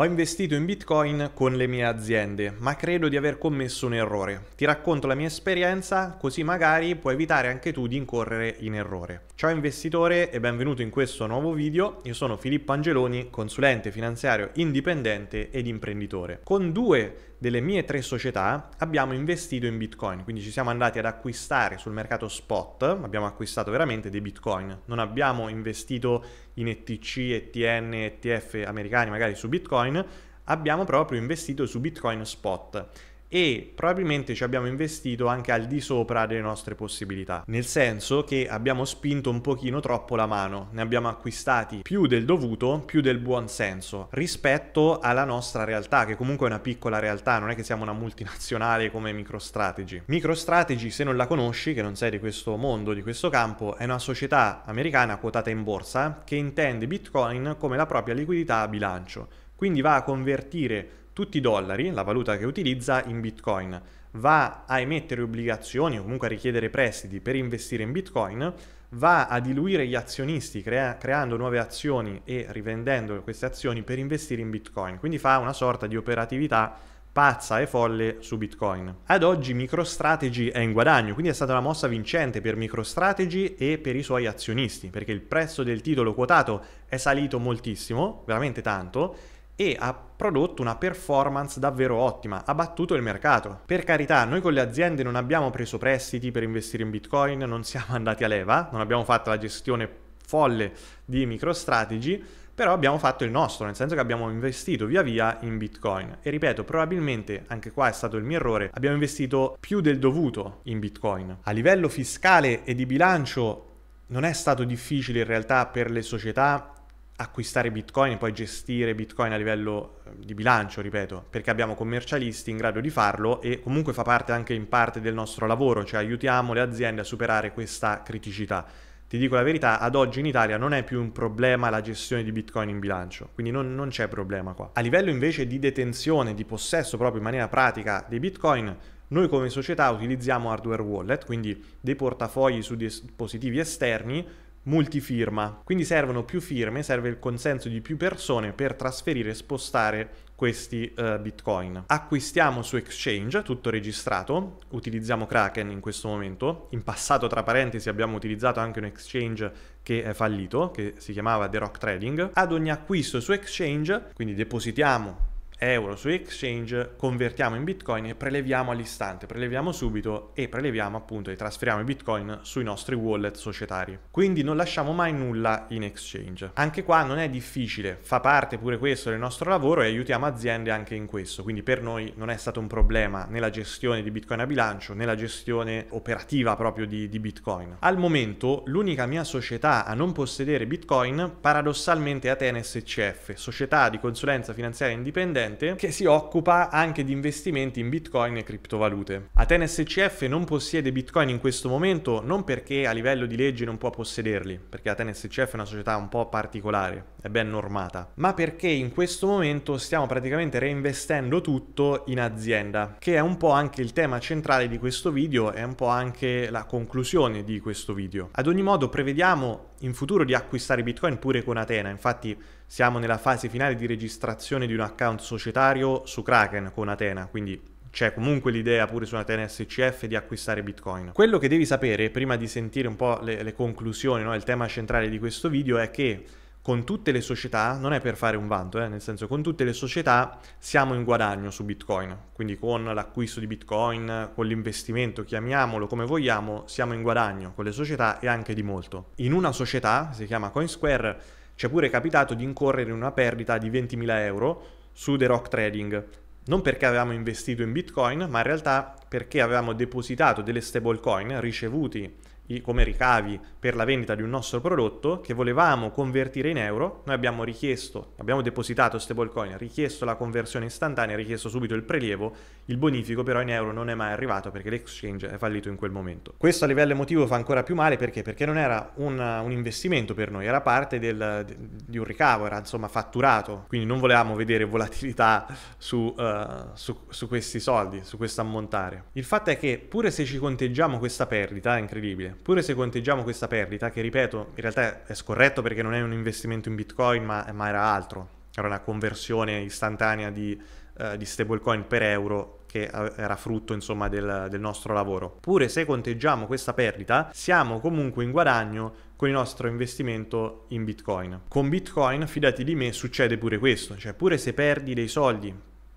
Ho investito in Bitcoin con le mie aziende, ma credo di aver commesso un errore. Ti racconto la mia esperienza, così magari puoi evitare anche tu di incorrere in errore. Ciao investitore e benvenuto in questo nuovo video. Io sono Filippo Angeloni, consulente finanziario indipendente ed imprenditore. Con due delle mie tre società abbiamo investito in Bitcoin, quindi ci siamo andati ad acquistare sul mercato spot, abbiamo acquistato veramente dei Bitcoin, non abbiamo investito in ETC, ETN, ETF americani magari su Bitcoin, abbiamo proprio investito su Bitcoin spot e probabilmente ci abbiamo investito anche al di sopra delle nostre possibilità, nel senso che abbiamo spinto un pochino troppo la mano, ne abbiamo acquistati più del dovuto, più del buon senso rispetto alla nostra realtà, che comunque è una piccola realtà, non è che siamo una multinazionale come MicroStrategy. MicroStrategy, se non la conosci, che non sei di questo mondo, di questo campo, è una società americana quotata in borsa che intende Bitcoin come la propria liquidità a bilancio, quindi va a convertire tutti i dollari, la valuta che utilizza in Bitcoin, va a emettere obbligazioni o comunque a richiedere prestiti per investire in Bitcoin, va a diluire gli azionisti crea- creando nuove azioni e rivendendo queste azioni per investire in Bitcoin. Quindi fa una sorta di operatività pazza e folle su Bitcoin. Ad oggi MicroStrategy è in guadagno, quindi è stata una mossa vincente per MicroStrategy e per i suoi azionisti, perché il prezzo del titolo quotato è salito moltissimo, veramente tanto, e ha prodotto una performance davvero ottima, ha battuto il mercato. Per carità, noi con le aziende non abbiamo preso prestiti per investire in Bitcoin, non siamo andati a leva, non abbiamo fatto la gestione folle di MicroStrategy, però abbiamo fatto il nostro, nel senso che abbiamo investito via via in Bitcoin. E ripeto, probabilmente anche qua è stato il mio errore, abbiamo investito più del dovuto in Bitcoin. A livello fiscale e di bilancio non è stato difficile in realtà per le società acquistare bitcoin e poi gestire bitcoin a livello eh, di bilancio, ripeto, perché abbiamo commercialisti in grado di farlo e comunque fa parte anche in parte del nostro lavoro, cioè aiutiamo le aziende a superare questa criticità. Ti dico la verità, ad oggi in Italia non è più un problema la gestione di Bitcoin in bilancio, quindi non, non c'è problema qua. A livello invece di detenzione, di possesso proprio in maniera pratica dei Bitcoin, noi come società utilizziamo hardware wallet, quindi dei portafogli su dispositivi esterni multifirma. Quindi servono più firme, serve il consenso di più persone per trasferire e spostare questi uh, bitcoin. Acquistiamo su exchange, tutto registrato, utilizziamo Kraken in questo momento, in passato tra parentesi abbiamo utilizzato anche un exchange che è fallito, che si chiamava The Rock Trading, ad ogni acquisto su exchange, quindi depositiamo euro su exchange, convertiamo in bitcoin e preleviamo all'istante, preleviamo subito e preleviamo appunto e trasferiamo i bitcoin sui nostri wallet societari. Quindi non lasciamo mai nulla in exchange. Anche qua non è difficile, fa parte pure questo del nostro lavoro e aiutiamo aziende anche in questo, quindi per noi non è stato un problema nella gestione di bitcoin a bilancio, nella gestione operativa proprio di, di bitcoin. Al momento l'unica mia società a non possedere bitcoin paradossalmente è Atene SCF, società di consulenza finanziaria indipendente consulente che si occupa anche di investimenti in bitcoin e criptovalute. Atene SCF non possiede bitcoin in questo momento non perché a livello di legge non può possederli, perché Atene SCF è una società un po' particolare, è ben normata, ma perché in questo momento stiamo praticamente reinvestendo tutto in azienda, che è un po' anche il tema centrale di questo video, è un po' anche la conclusione di questo video. Ad ogni modo prevediamo in futuro di acquistare bitcoin pure con Atena, infatti siamo nella fase finale di registrazione di un account societario su Kraken con Atena, quindi c'è comunque l'idea pure su Atena SCF di acquistare Bitcoin. Quello che devi sapere prima di sentire un po' le, le conclusioni, no? il tema centrale di questo video è che con tutte le società, non è per fare un vanto, eh, nel senso con tutte le società siamo in guadagno su Bitcoin, quindi con l'acquisto di Bitcoin, con l'investimento, chiamiamolo come vogliamo, siamo in guadagno con le società e anche di molto. In una società, si chiama Coinsquare, ci è pure capitato di incorrere in una perdita di 20.000 euro su The Rock Trading, non perché avevamo investito in Bitcoin, ma in realtà perché avevamo depositato delle stablecoin ricevuti come ricavi per la vendita di un nostro prodotto che volevamo convertire in euro, noi abbiamo richiesto, abbiamo depositato stablecoin, richiesto la conversione istantanea, richiesto subito il prelievo, il bonifico però in euro non è mai arrivato perché l'exchange è fallito in quel momento. Questo a livello emotivo fa ancora più male perché? Perché non era un, un investimento per noi, era parte del, di un ricavo, era insomma fatturato, quindi non volevamo vedere volatilità su, uh, su, su questi soldi, su questo ammontare. Il fatto è che pure se ci conteggiamo questa perdita, è incredibile, Pure se conteggiamo questa perdita, che ripeto, in realtà è scorretto perché non è un investimento in Bitcoin, ma, ma era altro, era una conversione istantanea di, uh, di stablecoin per euro che era frutto insomma del, del, nostro lavoro. Pure se conteggiamo questa perdita, siamo comunque in guadagno con il nostro investimento in Bitcoin. Con Bitcoin, fidati di me, succede pure questo, cioè pure se perdi dei soldi,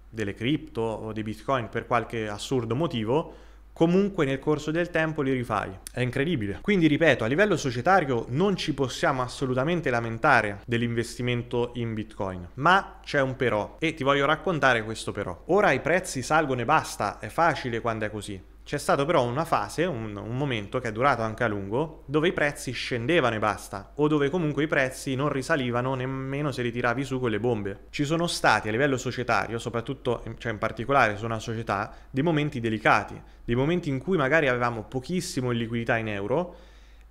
delle cripto o dei Bitcoin per qualche assurdo motivo, comunque nel corso del tempo li rifai. È incredibile. Quindi ripeto, a livello societario non ci possiamo assolutamente lamentare dell'investimento in Bitcoin, ma c'è un però e ti voglio raccontare questo però. Ora i prezzi salgono e basta, è facile quando è così. C'è stato però una fase, un, un, momento che è durato anche a lungo, dove i prezzi scendevano e basta, o dove comunque i prezzi non risalivano nemmeno se li tiravi su quelle bombe. Ci sono stati a livello societario, soprattutto, cioè in particolare su una società, dei momenti delicati, dei momenti in cui magari avevamo pochissimo in liquidità in euro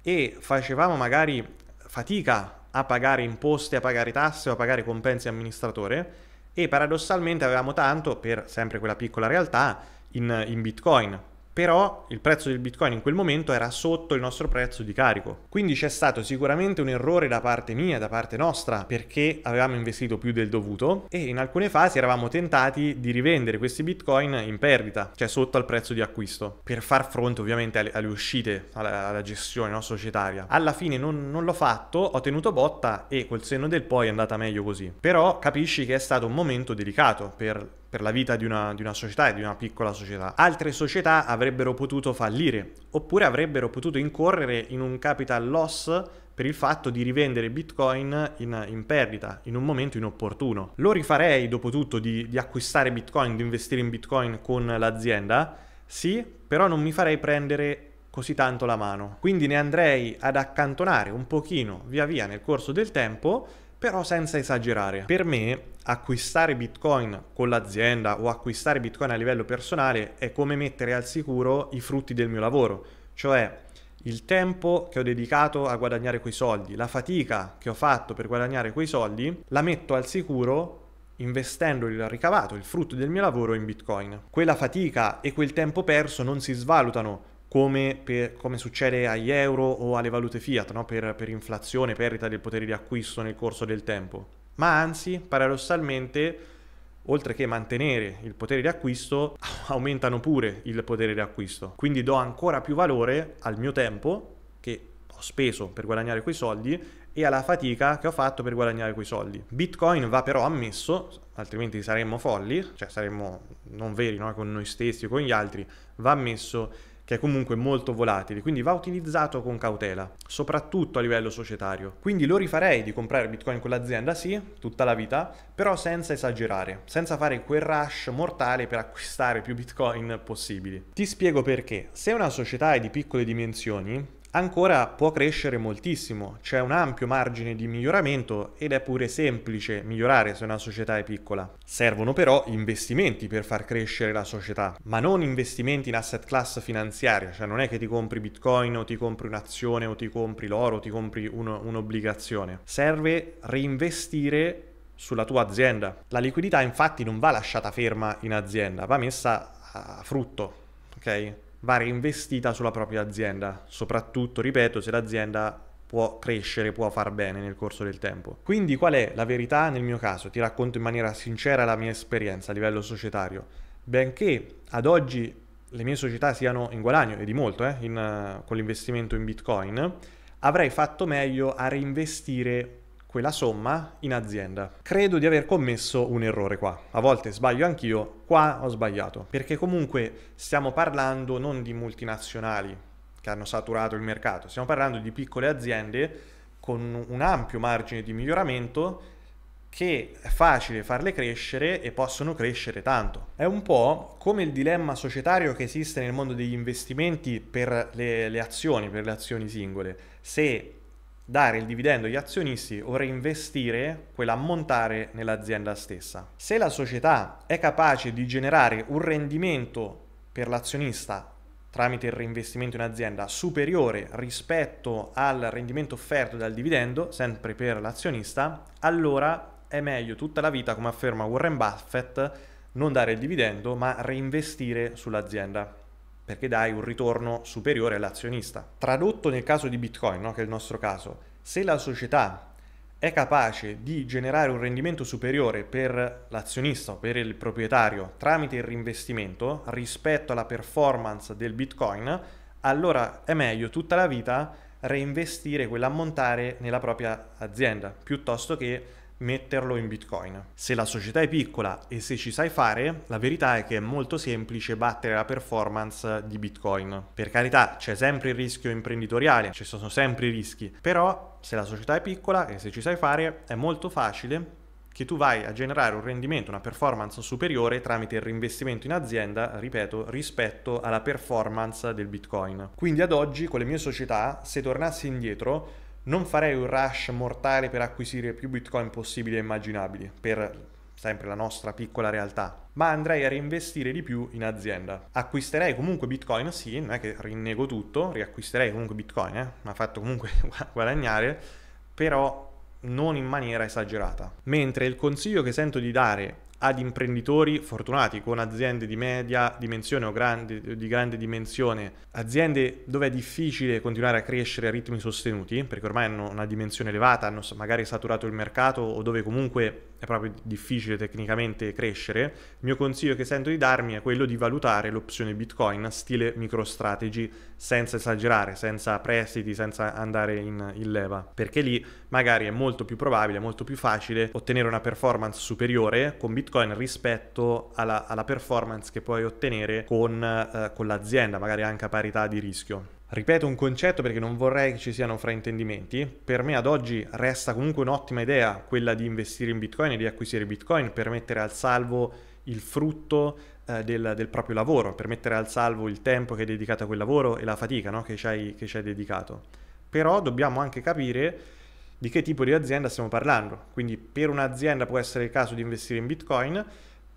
e facevamo magari fatica a pagare imposte, a pagare tasse o a pagare compensi amministratore e paradossalmente avevamo tanto per sempre quella piccola realtà in, in bitcoin però il prezzo del bitcoin in quel momento era sotto il nostro prezzo di carico. Quindi c'è stato sicuramente un errore da parte mia, da parte nostra, perché avevamo investito più del dovuto e in alcune fasi eravamo tentati di rivendere questi bitcoin in perdita, cioè sotto al prezzo di acquisto, per far fronte ovviamente alle, alle uscite, alla, alla gestione no, societaria. Alla fine non, non l'ho fatto, ho tenuto botta e col senno del poi è andata meglio così. Però capisci che è stato un momento delicato per per la vita di una, di una, società e di una piccola società. Altre società avrebbero potuto fallire oppure avrebbero potuto incorrere in un capital loss per il fatto di rivendere bitcoin in, in perdita in un momento inopportuno. Lo rifarei dopo tutto di, di acquistare bitcoin, di investire in bitcoin con l'azienda? Sì, però non mi farei prendere così tanto la mano. Quindi ne andrei ad accantonare un pochino via via nel corso del tempo però senza esagerare. Per me acquistare bitcoin con l'azienda o acquistare bitcoin a livello personale è come mettere al sicuro i frutti del mio lavoro, cioè il tempo che ho dedicato a guadagnare quei soldi, la fatica che ho fatto per guadagnare quei soldi, la metto al sicuro investendo il ricavato, il frutto del mio lavoro in bitcoin. Quella fatica e quel tempo perso non si svalutano come, per, come, succede agli euro o alle valute fiat, no? per, per inflazione, perdita del potere di acquisto nel corso del tempo, ma anzi, paradossalmente, oltre che mantenere il potere di acquisto, aumentano pure il potere di acquisto. Quindi do ancora più valore al mio tempo che ho speso per guadagnare quei soldi e alla fatica che ho fatto per guadagnare quei soldi. Bitcoin va però ammesso, altrimenti saremmo folli, cioè saremmo non veri no? con noi stessi o con gli altri, va ammesso che è comunque molto volatile, quindi va utilizzato con cautela, soprattutto a livello societario. Quindi lo rifarei di comprare Bitcoin con l'azienda, sì, tutta la vita, però senza esagerare, senza fare quel rush mortale per acquistare più Bitcoin possibili. Ti spiego perché. Se una società è di piccole dimensioni, ancora può crescere moltissimo, c'è un ampio margine di miglioramento ed è pure semplice migliorare se una società è piccola. Servono però investimenti per far crescere la società, ma non investimenti in asset class finanziaria, cioè non è che ti compri bitcoin o ti compri un'azione o ti compri l'oro o ti compri uno, un'obbligazione. Serve reinvestire sulla tua azienda. La liquidità infatti non va lasciata ferma in azienda, va messa a frutto, ok? va reinvestita sulla propria azienda, soprattutto, ripeto, se l'azienda può crescere, può far bene nel corso del tempo. Quindi qual è la verità nel mio caso? Ti racconto in maniera sincera la mia esperienza a livello societario. Benché ad oggi le mie società siano in guadagno, e di molto, eh, in, eh, con l'investimento in Bitcoin, avrei fatto meglio a reinvestire quella somma in azienda. Credo di aver commesso un errore qua. A volte sbaglio anch'io, qua ho sbagliato, perché comunque stiamo parlando non di multinazionali che hanno saturato il mercato, stiamo parlando di piccole aziende con un ampio margine di miglioramento che è facile farle crescere e possono crescere tanto. È un po' come il dilemma societario che esiste nel mondo degli investimenti per le, le azioni, per le azioni singole. Se dare il dividendo agli azionisti o reinvestire quell'ammontare nell'azienda stessa. Se la società è capace di generare un rendimento per l'azionista tramite il reinvestimento in azienda superiore rispetto al rendimento offerto dal dividendo, sempre per l'azionista, allora è meglio tutta la vita, come afferma Warren Buffett, non dare il dividendo ma reinvestire sull'azienda perché dai un ritorno superiore all'azionista. Tradotto nel caso di Bitcoin, no, che è il nostro caso, se la società è capace di generare un rendimento superiore per l'azionista o per il proprietario tramite il reinvestimento rispetto alla performance del Bitcoin, allora è meglio tutta la vita reinvestire quell'ammontare nella propria azienda piuttosto che metterlo in Bitcoin. Se la società è piccola e se ci sai fare, la verità è che è molto semplice battere la performance di Bitcoin. Per carità, c'è sempre il rischio imprenditoriale, ci sono sempre i rischi, però se la società è piccola e se ci sai fare, è molto facile che tu vai a generare un rendimento, una performance superiore tramite il reinvestimento in azienda, ripeto, rispetto alla performance del Bitcoin. Quindi ad oggi con le mie società, se tornassi indietro, non farei un rush mortale per acquisire più bitcoin possibili e immaginabili, per sempre la nostra piccola realtà, ma andrei a reinvestire di più in azienda. Acquisterei comunque bitcoin, sì, non è che rinnego tutto, riacquisterei comunque bitcoin, eh, mi ha fatto comunque guadagnare, però non in maniera esagerata. Mentre il consiglio che sento di dare ad imprenditori fortunati con aziende di media dimensione o grande, di grande dimensione, aziende dove è difficile continuare a crescere a ritmi sostenuti, perché ormai hanno una dimensione elevata, hanno magari saturato il mercato o dove comunque è proprio difficile tecnicamente crescere. Il mio consiglio che sento di darmi è quello di valutare l'opzione Bitcoin stile MicroStrategy senza esagerare, senza prestiti, senza andare in, in leva, perché lì magari è molto più probabile, molto più facile ottenere una performance superiore con Bitcoin Bitcoin rispetto alla, alla performance che puoi ottenere con, eh, con l'azienda, magari anche a parità di rischio. Ripeto un concetto perché non vorrei che ci siano fraintendimenti. Per me ad oggi resta comunque un'ottima idea quella di investire in Bitcoin e di acquisire Bitcoin per mettere al salvo il frutto eh, del, del, proprio lavoro, per mettere al salvo il tempo che hai dedicato a quel lavoro e la fatica no? che, ci hai, dedicato. Però dobbiamo anche capire di che tipo di azienda stiamo parlando. Quindi per un'azienda può essere il caso di investire in Bitcoin,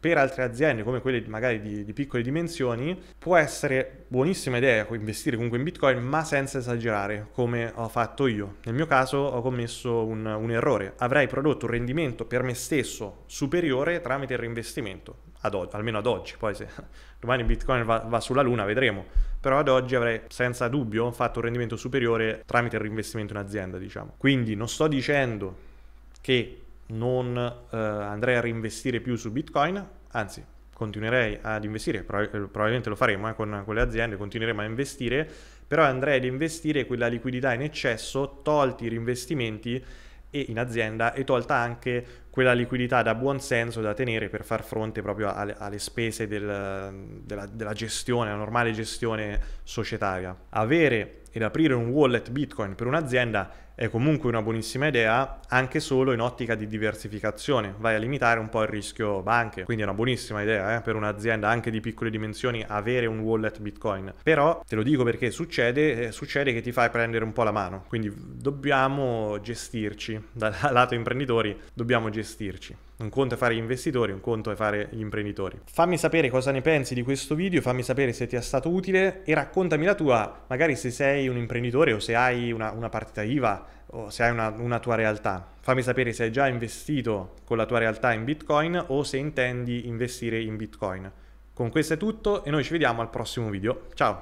per altre aziende come quelle magari di, di, piccole dimensioni può essere buonissima idea investire comunque in bitcoin ma senza esagerare come ho fatto io nel mio caso ho commesso un, un errore avrei prodotto un rendimento per me stesso superiore tramite il reinvestimento ad oggi, almeno ad oggi poi se domani bitcoin va, va sulla luna vedremo però ad oggi avrei senza dubbio fatto un rendimento superiore tramite il reinvestimento in azienda diciamo quindi non sto dicendo che non eh, andrei a reinvestire più su Bitcoin, anzi continuerei ad investire, pro- eh, probabilmente lo faremo eh, con, con le aziende, continueremo a investire, però andrei ad investire quella liquidità in eccesso, tolti i rinvestimenti e in azienda e tolta anche quella liquidità da buon senso da tenere per far fronte proprio alle, alle spese del, della, della, gestione, la normale gestione societaria. Avere ed aprire un wallet Bitcoin per un'azienda è comunque una buonissima idea anche solo in ottica di diversificazione, vai a limitare un po' il rischio banche, quindi è una buonissima idea eh, per un'azienda anche di piccole dimensioni avere un wallet Bitcoin, però te lo dico perché succede, eh, succede che ti fai prendere un po' la mano, quindi dobbiamo gestirci, dal lato imprenditori dobbiamo gestirci. Un conto è fare gli investitori, un conto è fare gli imprenditori. Fammi sapere cosa ne pensi di questo video, fammi sapere se ti è stato utile e raccontami la tua, magari se sei un imprenditore o se hai una, una partita IVA o se hai una, una tua realtà. Fammi sapere se hai già investito con la tua realtà in Bitcoin o se intendi investire in Bitcoin. Con questo è tutto e noi ci vediamo al prossimo video. Ciao!